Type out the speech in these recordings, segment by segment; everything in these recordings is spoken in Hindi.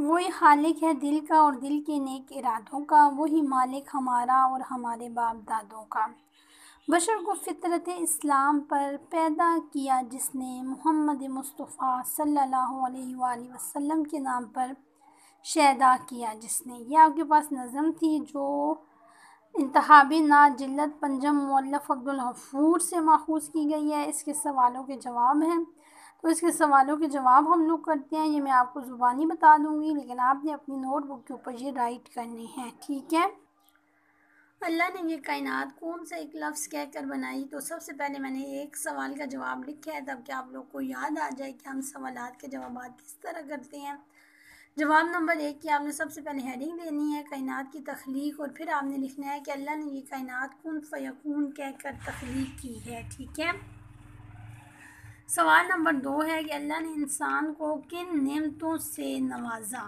वही खालिक है दिल का और दिल के नेक इरादों का वही मालिक हमारा और हमारे बाप दादों का बशर को फितरत इस्लाम पर पैदा किया जिसने मोहम्मद मुस्तफ़ा सल्लल्लाहु अलैहि वसल्लम के नाम पर शैदा किया जिसने यह आपके पास नज़म थी जो इंतहा ना जिल्लत पंजम मौलफ़ अब्दुलहफूर से माखूज की गई है इसके सवालों के जवाब हैं तो इसके सवालों के जवाब हम लोग करते हैं ये मैं आपको ज़ुबानी बता दूँगी लेकिन आपने अपनी नोटबुक के ऊपर ये राइट करने हैं ठीक है अल्लाह ने ये कायनात कौन सा एक लफ्ज़ कह कर बनाई तो सबसे पहले मैंने एक सवाल का जवाब लिखा है तब ताकि आप लोग को याद आ जाए कि हम सवाल के जवाब किस तरह करते हैं जवाब नंबर एक की आपने सबसे पहले हेडिंग देनी है कायनात की तख्लीक और फिर आपने लिखना है कि अल्लाह ने ये कायनात कौन फ़यकून कहकर तख्लीक की है ठीक है सवाल नंबर दो है कि अल्लाह ने इंसान को किन नेमतों से नवाजा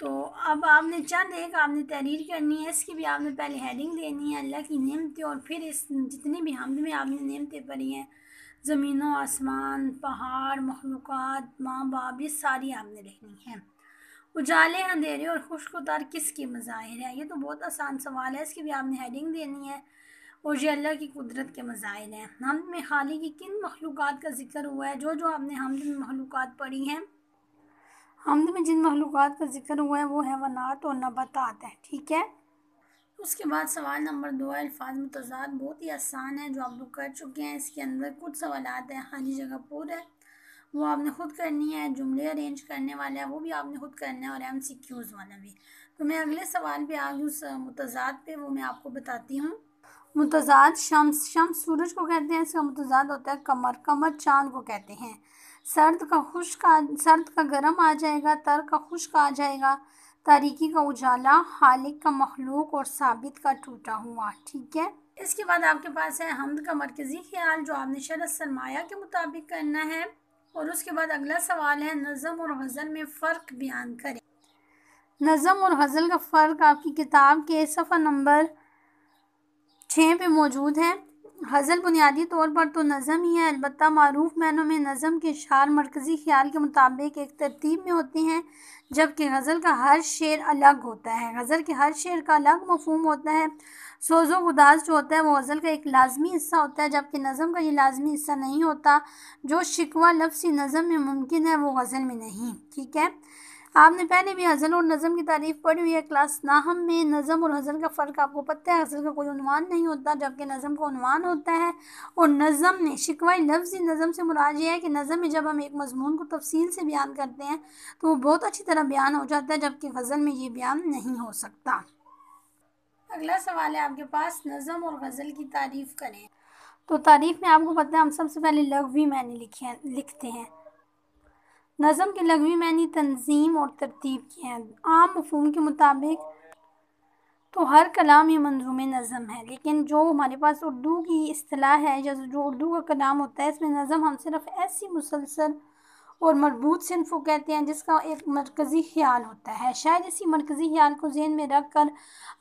तो अब आपने चंद एक आपने तहरीर करनी है इसकी भी आपने पहले हेडिंग देनी है अल्लाह की नियमतें और फिर इस जितनी भी हमद में आपने नियमतें पढ़ी हैं ज़मीन आसमान पहाड़ मखलूक माँ बाप ये सारी आपने लिखनी है उजाले अंधेरे और खुश्क उतार किसके मज़ाहिर है ये तो बहुत आसान सवाल है इसकी भी आपने हेडिंग देनी है और ये अल्लाह की कुदरत के मज़ाइल हैं हमद में खाली की किन मखलूक का जिक्र हुआ है जो जो आपने हमद में मखलूक पढ़ी हैं हमद में जिन मखलूक का जिक्र हुआ है वो है हैवानात और नबातात है ठीक है उसके बाद सवाल नंबर दो है अल्फाज मतजाद बहुत ही आसान है जो आप लोग कर चुके हैं इसके अंदर कुछ सवाल हैं खाली जगह पूरा है वो आपने खुद करनी है जुमले अरेंज करने वाला है वो भी आपने खुद करना है और एम सी क्यूज़ वाला भी तो मैं अगले सवाल पे आ गई उस मतजाद पे वो मैं आपको बताती हूँ मुतजाद शम्स शम्स सूरज को कहते हैं इसका मुतजाद होता है कमर कमर चाँद को कहते हैं सर्द का खुश्क सर्द का गर्म आ जाएगा तर का खुश्क आ जाएगा तारीकी का उजाला हालिक का मखलूक और साबित का टूटा हुआ ठीक है इसके बाद आपके पास है हमद का मरकज़ी ख्याल जो आपने शर सरमाया के मुताबिक करना है और उसके बाद अगला सवाल है नज़म और गज़ल में फ़र्क बयान करें नज़म और गज़ल का फ़र्क आपकी किताब के सफ़ा नंबर छः पे मौजूद है हज़ल बुनियादी तौर पर तो नज़म ही है अलबत् मरूफ मैनों में नज़म के शार मरकज़ी ख्याल के मुताबिक एक तरतीब में होते हैं जबकि गज़ल का हर शेर अलग होता है गज़ल के हर शेर का अलग मफहम होता है सोज़ो उदास जो होता है वो गज़ल का एक लाजमी हिस्सा होता है जबकि नज़म का ये लाजमी हिस्सा नहीं होता जो शिकवा लफ्सी नज़म में मुमकिन है वो गज़ल में नहीं ठीक है आपने पहले भी हज़ल और नज़म की तारीफ़ पढ़ी हुई है क्लास नाहम में नज़म और हज़ल का फ़र्क आपको पता है हज़ल का कोई उनवान नहीं होता जबकि नज़म का उनवान होता है और नज़म में लफ्ज़ लफ्ज़ी नज़म से मुराज यह है कि नज़म में जब हम एक मजमून को तफसील से बयान करते हैं तो वो बहुत अच्छी तरह बयान हो जाता है जबकि गज़ल में ये बयान नहीं हो सकता अगला सवाल है आपके पास नज़म और गज़ल की तारीफ़ करें तो तारीफ़ में आपको पता है हम सबसे पहले भी मैंने लिखे हैं लिखते हैं नज़म के लगवी मैनी तंजीम और तरतीब की हैं आम मफहम के मुताबिक तो हर कलाम ये मंजूम नज़म है लेकिन जो हमारे पास उर्दू की असलाह है या जो उर्दू का कलाम होता है इसमें नज़म हम सिर्फ ऐसी मुसलसल और मरबूत सिंफ को कहते हैं जिसका एक मरकज़ी ख्याल होता है शायद इसी मरकज़ी ख्याल को जहन में रख कर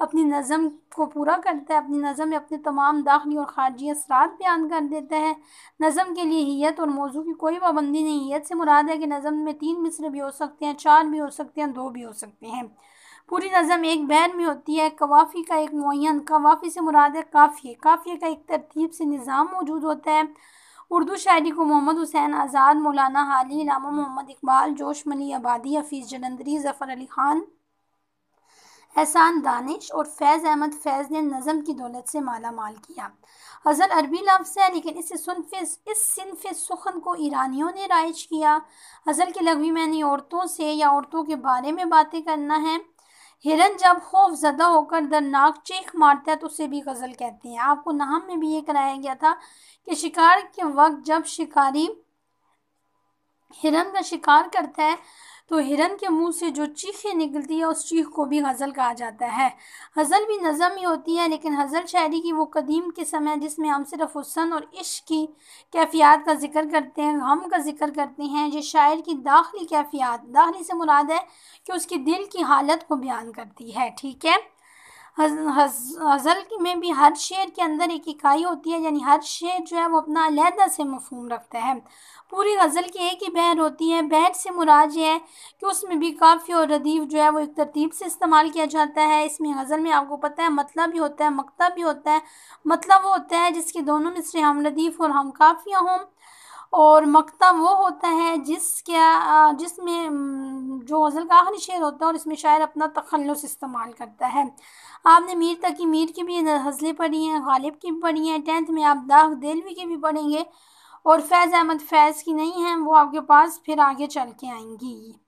अपनी नज़म को पूरा करता है अपनी नज़म में अपने तमाम दाखिली और खारजी असरात बयान कर देता है नज़म के लिए हीत और मौजू की कोई पाबंदी नहीं हीत से मुराद है कि नज़म में तीन मिसर भी हो सकते हैं चार भी हो सकते हैं दो भी हो सकते हैं पूरी नज़म एक बैन में होती है कवाफ़ी का एक मुन कवाफ़ी से मुराद है काफ़ी काफ़ी का एक तरतीब से निज़ाम मौजूद होता है उर्दू शायरी को मोहम्मद हुसैन आज़ाद मौलाना हाली इलामा मोहम्मद इकबाल जोश मली आबादी हफीज़ जलंदरी ज़फ़र अली ख़ान एहसान दानिश और फैज़ अहमद फैज़ ने नज़म की दौलत से माला माल किया अजल अरबी लफ्ज़ है लेकिन इस सुनफ इस सिनफ सुखन को ईरानियों ने राइज किया अज़ल के लगवी मैंने औरतों से या औरतों के बारे में बातें करना है हिरन जब खौफ ज़दा होकर दरनाक चीख मारता है तो उसे भी गज़ल कहते हैं आपको नाम में भी ये कराया गया था कि शिकार के वक्त जब शिकारी हिरन का शिकार करता है तो हिरन के मुंह से जो चीखें निकलती है उस चीख को भी गज़ल कहा जाता है गज़ल भी नज़म ही होती है लेकिन गज़ल शायरी की वो कदीम किस्म है जिसमें हम सिर्फ हुसन और इश्क की कैफियात का जिक्र करते हैं गम का जिक्र करते हैं ये शायर की दाखिली कैफियत दाखिली से मुराद है कि उसकी दिल की हालत को बयान करती है ठीक है गज़ल में भी हर शेर के अंदर एक इकाई होती है यानी हर शेर जो है वो अपना अलहदा से मफहम रखता है पूरी गज़ल की एक ही बहर होती है बहर से मुराज ये है कि उसमें भी काफ़ी और रदीफ़ जो है वो एक तरतीब से इस्तेमाल किया जाता है इसमें गज़ल में आपको पता है मतलब भी होता है मकता भी होता है मतलब वो होता है जिसके दोनों मिसरे हम रदीफ़ और हम काफ़ियाँ हों और मकता वो होता है जिसका जिसमें जो गज़ल का आखिरी शेर होता है और इसमें शायर अपना तखलस इस्तेमाल करता है आपने मीर तकी मीर की भी गज़लें पढ़ी हैं गालिब की भी पढ़ी हैं टेंथ में आप दाग देलवी की भी पढ़ेंगे और फैज़ अहमद फैज़ की नहीं है वो आपके पास फिर आगे चल के आएंगी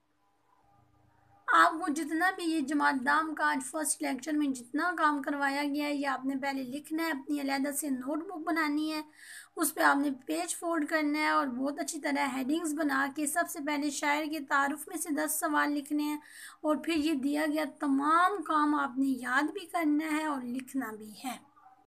आपको जितना भी ये जमात दाम का आज फर्स्ट लेक्चर में जितना काम करवाया गया है ये आपने पहले लिखना है अपनी अलहदा से नोटबुक बनानी है उस पर आपने पेज फोल्ड करना है और बहुत अच्छी तरह हेडिंग्स बना के सबसे पहले शायर के तारफ़ में से दस सवाल लिखने हैं और फिर ये दिया गया तमाम काम आपने याद भी करना है और लिखना भी है